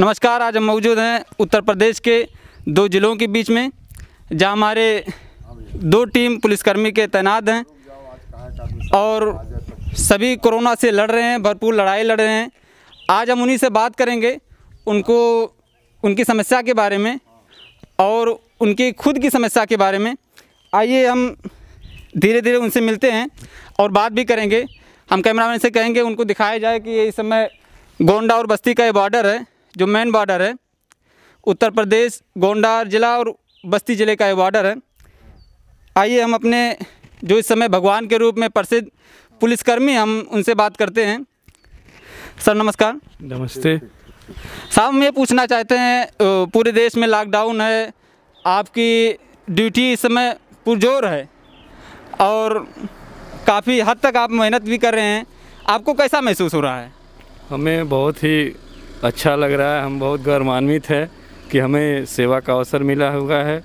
नमस्कार आज हम मौजूद हैं उत्तर प्रदेश के दो ज़िलों के बीच में जहां हमारे दो टीम पुलिसकर्मी के तैनात हैं और सभी कोरोना से लड़ रहे हैं भरपूर लड़ाई लड़ रहे हैं आज हम उन्हीं से बात करेंगे उनको उनकी समस्या के बारे में और उनकी खुद की समस्या के बारे में आइए हम धीरे धीरे उनसे मिलते हैं और बात भी करेंगे हम कैमरामैन से कहेंगे उनको दिखाया जाए कि इस समय गोंडा और बस्ती का ये बॉर्डर है जो मेन बॉर्डर है उत्तर प्रदेश गोंडा जिला और बस्ती ज़िले का ये बॉर्डर है आइए हम अपने जो इस समय भगवान के रूप में प्रसिद्ध पुलिसकर्मी हम उनसे बात करते हैं सर नमस्कार नमस्ते साहब हम ये पूछना चाहते हैं पूरे देश में लॉकडाउन है आपकी ड्यूटी इस समय पुरजोर है और काफ़ी हद तक आप मेहनत भी कर रहे हैं आपको कैसा महसूस हो रहा है हमें बहुत ही अच्छा लग रहा है हम बहुत गौरवान्वित है कि हमें सेवा का अवसर मिला हुआ है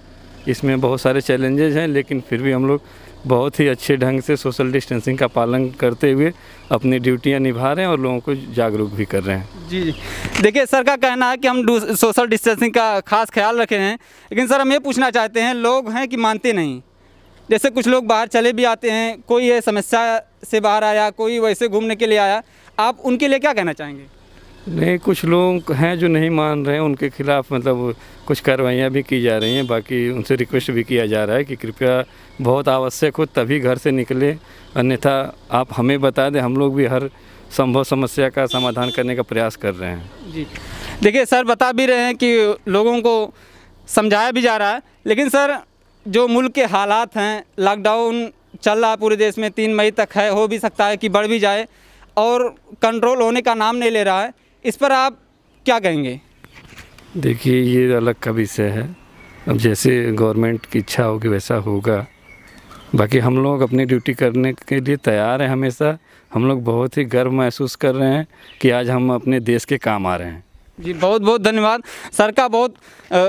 इसमें बहुत सारे चैलेंजेज हैं लेकिन फिर भी हम लोग बहुत ही अच्छे ढंग से सोशल डिस्टेंसिंग का पालन करते हुए अपनी ड्यूटियां निभा रहे हैं और लोगों को जागरूक भी कर रहे हैं जी जी देखिए सर का कहना है कि हम सोशल डिस्टेंसिंग का खास ख्याल रखे हैं लेकिन सर हम ये पूछना चाहते हैं लोग हैं कि मानते नहीं जैसे कुछ लोग बाहर चले भी आते हैं कोई ये समस्या से बाहर आया कोई वैसे घूमने के लिए आया आप उनके लिए क्या कहना चाहेंगे नहीं कुछ लोग हैं जो नहीं मान रहे हैं उनके खिलाफ मतलब कुछ कार्रवाइयाँ भी की जा रही हैं बाकी उनसे रिक्वेस्ट भी किया जा रहा है कि कृपया बहुत आवश्यक हो तभी घर से निकले अन्यथा आप हमें बता दें हम लोग भी हर संभव समस्या का समाधान करने का प्रयास कर रहे हैं जी देखिए सर बता भी रहे हैं कि लोगों को समझाया भी जा रहा है लेकिन सर जो मुल्क के हालात हैं लॉकडाउन चल रहा पूरे देश में तीन मई तक है हो भी सकता है कि बढ़ भी जाए और कंट्रोल होने का नाम नहीं ले रहा है इस पर आप क्या कहेंगे देखिए ये अलग का विषय है अब जैसे गवर्नमेंट की इच्छा होगी वैसा होगा बाकी हम लोग अपनी ड्यूटी करने के लिए तैयार हैं हमेशा हम लोग बहुत ही गर्व महसूस कर रहे हैं कि आज हम अपने देश के काम आ रहे हैं जी बहुत बहुत धन्यवाद सर का बहुत आ,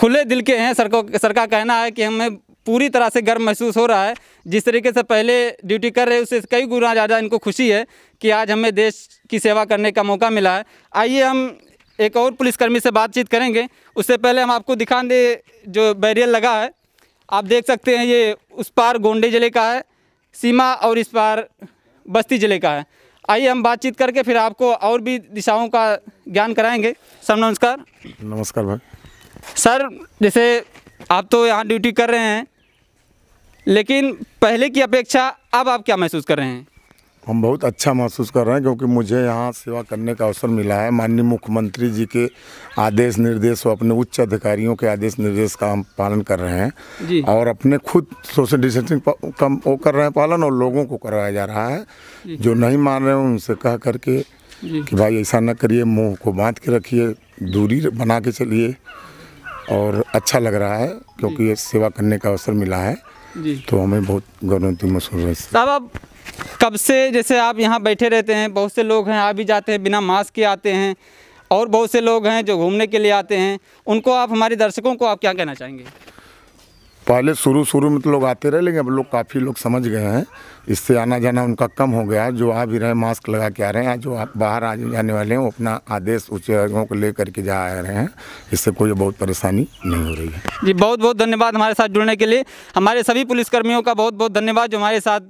खुले दिल के हैं सर को सर का कहना है कि हमें पूरी तरह से गर्व महसूस हो रहा है जिस तरीके से पहले ड्यूटी कर रहे उससे कई गुना ज़्यादा इनको खुशी है कि आज हमें देश की सेवा करने का मौका मिला है आइए हम एक और पुलिसकर्मी से बातचीत करेंगे उससे पहले हम आपको दिखा दें जो बैरियर लगा है आप देख सकते हैं ये उस पार गोंडे ज़िले का है सीमा और इस पार बस्ती ज़िले का है आइए हम बातचीत करके फिर आपको और भी दिशाओं का ज्ञान कराएंगे सर नमस्कार नमस्कार भाई सर जैसे आप तो यहाँ ड्यूटी कर रहे हैं लेकिन पहले की अपेक्षा अब आप क्या महसूस कर रहे हैं हम बहुत अच्छा महसूस कर रहे हैं क्योंकि मुझे यहाँ सेवा करने का अवसर मिला है माननीय मुख्यमंत्री जी के आदेश निर्देश और अपने उच्च अधिकारियों के आदेश निर्देश का हम पालन कर रहे हैं और अपने खुद सोशल डिस्टेंसिंग कम वो कर रहे हैं पालन और लोगों को कराया जा रहा है जो नहीं मान रहे हैं उनसे कह करके कि भाई ऐसा ना करिए मुँह को बांध के रखिए दूरी बना के चलिए और अच्छा लग रहा है क्योंकि ये सेवा करने का अवसर मिला है तो हमें बहुत गर्वती महसूस है साहब आप कब से जैसे आप यहाँ बैठे रहते हैं बहुत से लोग हैं आ भी जाते हैं बिना मास्क के आते हैं और बहुत से लोग हैं जो घूमने के लिए आते हैं उनको आप हमारे दर्शकों को आप क्या कहना चाहेंगे पहले शुरू शुरू में तो लोग आते रहे लेकिन अब लोग काफ़ी लोग समझ गए हैं इससे आना जाना उनका कम हो गया जो आ भी रहे मास्क लगा के आ रहे हैं जो आप बाहर आ जाने वाले हैं वो अपना आदेश उच्च अधिकारियों को लेकर के जा आ रहे हैं इससे कोई बहुत परेशानी नहीं हो रही है जी बहुत बहुत धन्यवाद हमारे साथ जुड़ने के लिए हमारे सभी पुलिसकर्मियों का बहुत बहुत धन्यवाद जो हमारे साथ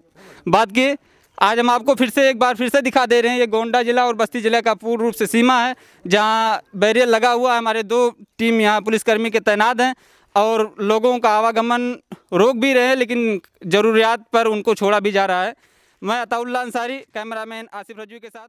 बात किए आज हम आपको फिर से एक बार फिर से दिखा दे रहे हैं ये गोंडा जिला और बस्ती जिला का पूर्ण रूप से सीमा है जहाँ बैरियर लगा हुआ है हमारे दो टीम यहाँ पुलिसकर्मी के तैनात हैं और लोगों का आवागमन रोक भी रहे लेकिन ज़रूरियात पर उनको छोड़ा भी जा रहा है मैं अताउल्ला अंसारी कैमरामैन आसिफ रजू के साथ